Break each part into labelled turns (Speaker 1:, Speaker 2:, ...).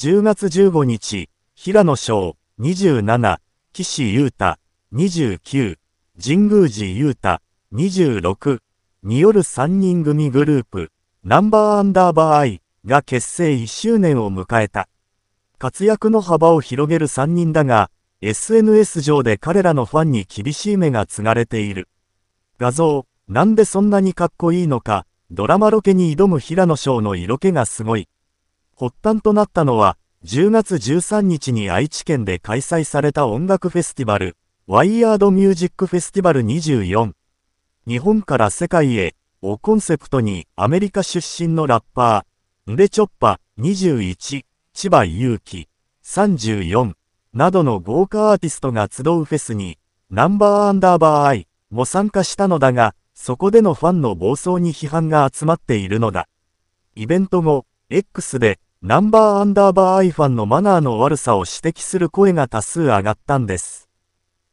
Speaker 1: 10月15日、平野翔、27、岸優太、29、神宮寺優太、26、による3人組グループ、ナンバーアンダーバーアイが結成1周年を迎えた。活躍の幅を広げる3人だが、SNS 上で彼らのファンに厳しい目が継がれている。画像、なんでそんなにかっこいいのか、ドラマロケに挑む平野翔の色気がすごい。発端となったのは、10月13日に愛知県で開催された音楽フェスティバル、ワイヤードミュージックフェスティバル24。日本から世界へをコンセプトにアメリカ出身のラッパー、ンレチョッパ21、千葉祐希34などの豪華アーティストが集うフェスに、ナンバーアンダーバーアイも参加したのだが、そこでのファンの暴走に批判が集まっているのだ。イベント後、X で、ナンバーアンダーバーアイファンのマナーの悪さを指摘する声が多数上がったんです。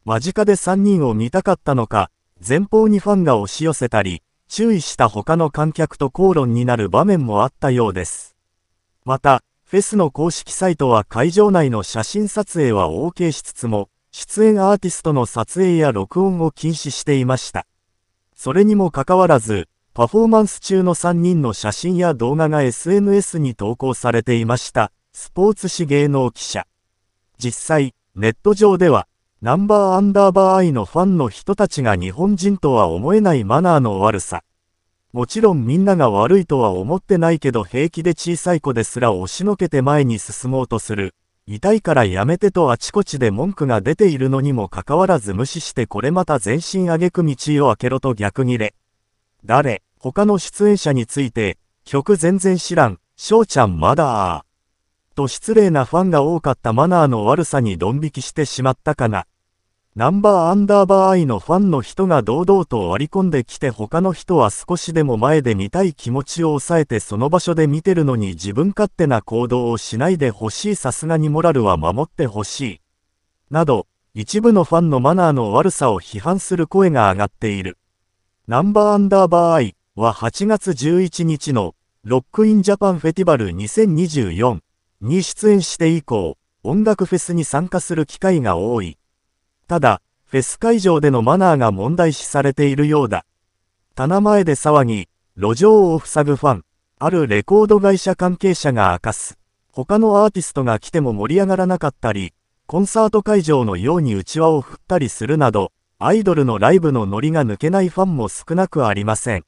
Speaker 1: 間近で3人を見たかったのか、前方にファンが押し寄せたり、注意した他の観客と口論になる場面もあったようです。また、フェスの公式サイトは会場内の写真撮影は OK しつつも、出演アーティストの撮影や録音を禁止していました。それにもかかわらず、パフォーマンス中の3人の写真や動画が SNS に投稿されていました。スポーツ紙芸能記者。実際、ネット上では、ナンバーアンダーバーアイのファンの人たちが日本人とは思えないマナーの悪さ。もちろんみんなが悪いとは思ってないけど平気で小さい子ですら押しのけて前に進もうとする。痛いからやめてとあちこちで文句が出ているのにもかかわらず無視してこれまた全身挙げく道を開けろと逆ギレ。誰他の出演者について、曲全然知らん、翔ちゃんまだと失礼なファンが多かったマナーの悪さにドン引きしてしまったかな。ナンバーアンダーバーアイのファンの人が堂々と割り込んできて他の人は少しでも前で見たい気持ちを抑えてその場所で見てるのに自分勝手な行動をしないでほしいさすがにモラルは守ってほしい。など、一部のファンのマナーの悪さを批判する声が上がっている。ナンバーアンダーバーイ、は8月11日のロックインジャパンフェティバル2024に出演して以降、音楽フェスに参加する機会が多い。ただ、フェス会場でのマナーが問題視されているようだ。棚前で騒ぎ、路上を塞ぐファン、あるレコード会社関係者が明かす。他のアーティストが来ても盛り上がらなかったり、コンサート会場のように内輪を振ったりするなど、アイドルのライブのノリが抜けないファンも少なくありません。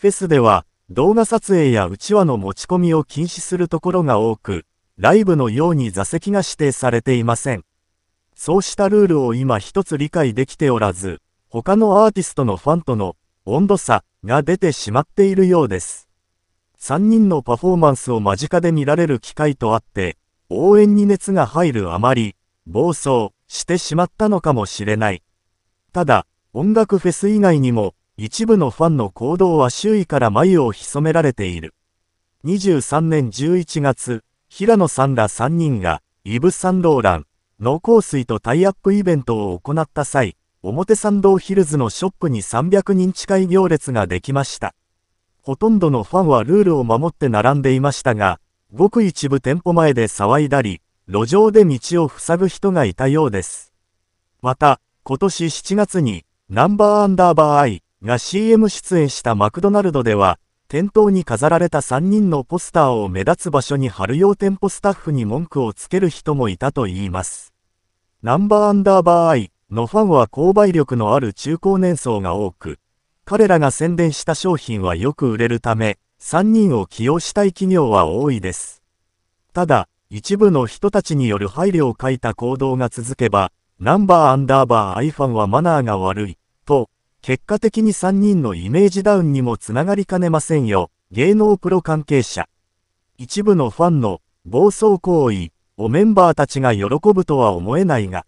Speaker 1: フェスでは動画撮影やうちわの持ち込みを禁止するところが多く、ライブのように座席が指定されていません。そうしたルールを今一つ理解できておらず、他のアーティストのファンとの温度差が出てしまっているようです。3人のパフォーマンスを間近で見られる機会とあって、応援に熱が入るあまり、暴走してしまったのかもしれない。ただ、音楽フェス以外にも、一部のファンの行動は周囲から眉を潜められている。23年11月、平野さんら3人が、イブ・サンローラン、濃厚水とタイアップイベントを行った際、表参道ヒルズのショップに300人近い行列ができました。ほとんどのファンはルールを守って並んでいましたが、ごく一部店舗前で騒いだり、路上で道を塞ぐ人がいたようです。また、今年7月に、ナンバーアンダーバーアイ、が CM 出演したマクドナルドでは、店頭に飾られた3人のポスターを目立つ場所に貼るよう店舗スタッフに文句をつける人もいたといいます。ナンバーアンダーバーアイのファンは購買力のある中高年層が多く、彼らが宣伝した商品はよく売れるため、3人を起用したい企業は多いです。ただ、一部の人たちによる配慮を欠いた行動が続けば、ナンバーアンダーバーアイファンはマナーが悪い、と結果的に3人のイメージダウンにもつながりかねませんよ、芸能プロ関係者。一部のファンの暴走行為をメンバーたちが喜ぶとは思えないが、